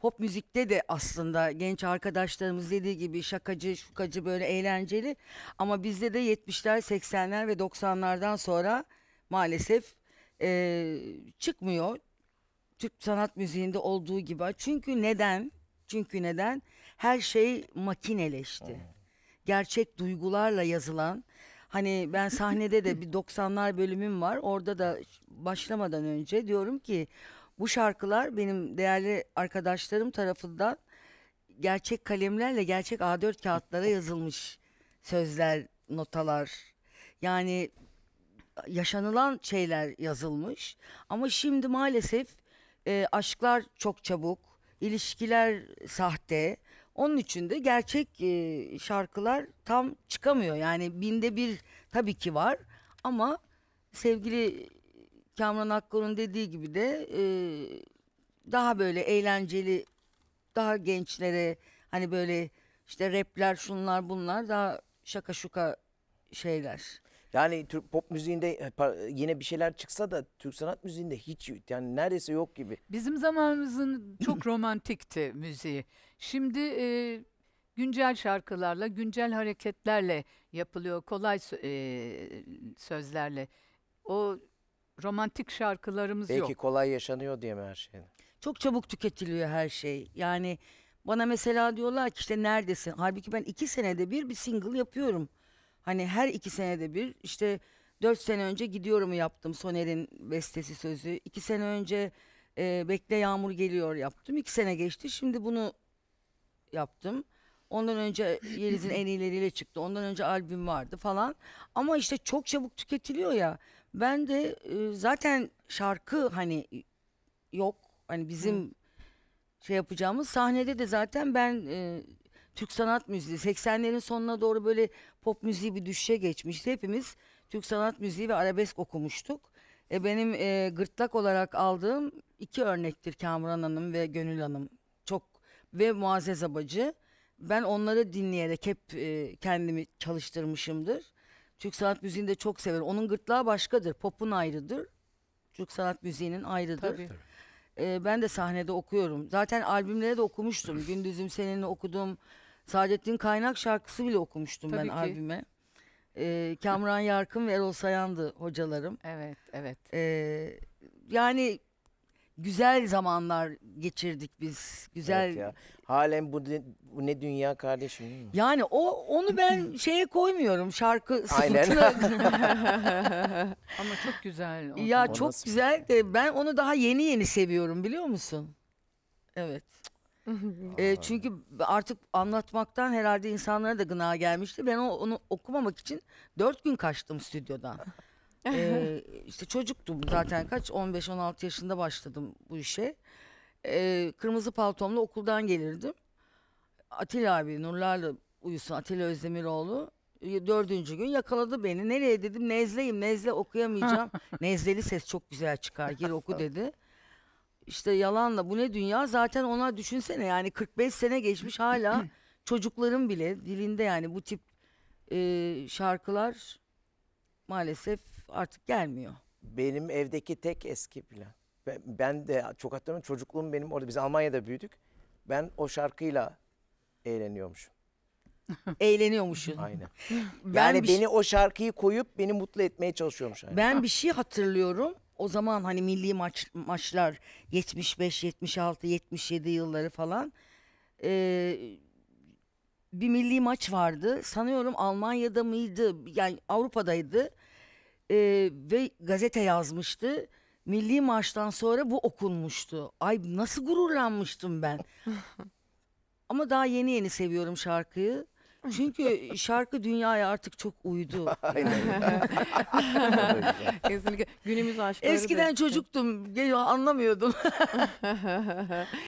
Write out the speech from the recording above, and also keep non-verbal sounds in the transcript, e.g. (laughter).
pop müzikte de aslında genç arkadaşlarımız dediği gibi şakacı, şukacı böyle eğlenceli. Ama bizde de 70'ler, 80'ler ve 90'lardan sonra maalesef e, çıkmıyor. Türk sanat müziğinde olduğu gibi. Çünkü neden? Çünkü neden? Her şey makineleşti. Gerçek duygularla yazılan. Hani ben sahnede de bir 90'lar bölümüm var. Orada da başlamadan önce diyorum ki bu şarkılar benim değerli arkadaşlarım tarafından gerçek kalemlerle gerçek A4 kağıtlara (laughs) yazılmış sözler, notalar. Yani yaşanılan şeyler yazılmış. Ama şimdi maalesef e, aşklar çok çabuk, ilişkiler sahte. Onun için de gerçek e, şarkılar tam çıkamıyor. Yani binde bir tabii ki var ama sevgili Kamran Akkor'un dediği gibi de e, daha böyle eğlenceli, daha gençlere hani böyle işte rapler şunlar bunlar daha şaka şuka şeyler. Yani Türk pop müziğinde e, yine bir şeyler çıksa da Türk sanat müziğinde hiç yani neredeyse yok gibi. Bizim zamanımızın çok (clears throat) romantikti müziği. Şimdi e, güncel şarkılarla, güncel hareketlerle yapılıyor, kolay e, sözlerle. O romantik şarkılarımız Belki yok. Belki kolay yaşanıyor diye mi her şey? Çok çabuk tüketiliyor her şey. Yani bana mesela diyorlar ki işte neredesin? Halbuki ben iki senede bir bir single yapıyorum. Hani her iki senede bir işte dört sene önce gidiyorum yaptım Soner'in bestesi sözü. İki sene önce e, Bekle Yağmur Geliyor yaptım. İki sene geçti şimdi bunu yaptım. Ondan önce Yeliz'in en iyileriyle çıktı. Ondan önce albüm vardı falan. Ama işte çok çabuk tüketiliyor ya. Ben de e, zaten şarkı hani e, yok. Hani bizim Hı. şey yapacağımız sahnede de zaten ben e, Türk sanat müziği 80'lerin sonuna doğru böyle pop müziği bir düşüşe geçmişti. Hepimiz Türk sanat müziği ve arabesk okumuştuk. E, benim e, gırtlak olarak aldığım iki örnektir Kamuran Hanım ve Gönül Hanım. Çok ve Muazzez Abacı. Ben onları dinleyerek hep e, kendimi çalıştırmışımdır. Türk sanat müziğini de çok sever. Onun gırtlağı başkadır. Pop'un ayrıdır. Türk sanat müziğinin ayrıdır. Tabii. Ee, ben de sahnede okuyorum. Zaten albümlere de okumuştum. Gündüzüm senini okudum. Saadettin Kaynak şarkısı bile okumuştum Tabii ben ki. albüme. Ee, Kamran Yarkın ve Erol Sayan'dı hocalarım. Evet, evet. Ee, yani güzel zamanlar geçirdik biz. Güzel. Evet ya. Halen bu, bu ne dünya kardeşim değil mi? Yani o onu ben (laughs) şeye koymuyorum şarkı sıfatına. (laughs) Ama çok güzel. O. Ya o çok güzel de ben onu daha yeni yeni seviyorum biliyor musun? Evet. (laughs) e, çünkü artık anlatmaktan herhalde insanlara da gına gelmişti. Ben onu okumamak için dört gün kaçtım stüdyodan. ee, işte çocuktum zaten kaç 15-16 yaşında başladım bu işe e, kırmızı paltomla okuldan gelirdim. Atilla abi, Nurlarla uyusun Atilla Özdemiroğlu. Dördüncü gün yakaladı beni. Nereye dedim nezleyim nezle okuyamayacağım. (laughs) Nezleli ses çok güzel çıkar gir oku (laughs) dedi. İşte yalanla bu ne dünya zaten ona düşünsene yani 45 sene geçmiş hala (clears throat) çocukların bile dilinde yani bu tip e, şarkılar maalesef artık gelmiyor. Benim evdeki tek eski plan ben de çok hatırlamıyorum. Çocukluğum benim orada. Biz Almanya'da büyüdük. Ben o şarkıyla eğleniyormuşum. (laughs) eğleniyormuşum Aynen. (laughs) Ben yani beni şey... o şarkıyı koyup beni mutlu etmeye çalışıyormuş. Yani. Ben bir şey hatırlıyorum. O zaman hani milli maç, maçlar 75, 76, 77 yılları falan. Ee, bir milli maç vardı. Sanıyorum Almanya'da mıydı? Yani Avrupa'daydı. Ee, ve gazete yazmıştı milli maçtan sonra bu okunmuştu. Ay nasıl gururlanmıştım ben. (laughs) Ama daha yeni yeni seviyorum şarkıyı. Çünkü şarkı dünyaya artık çok uydu. (laughs) Aynen. (laughs) Kesinlikle günümüz aşkları. Eskiden da... çocuktum, anlamıyordum.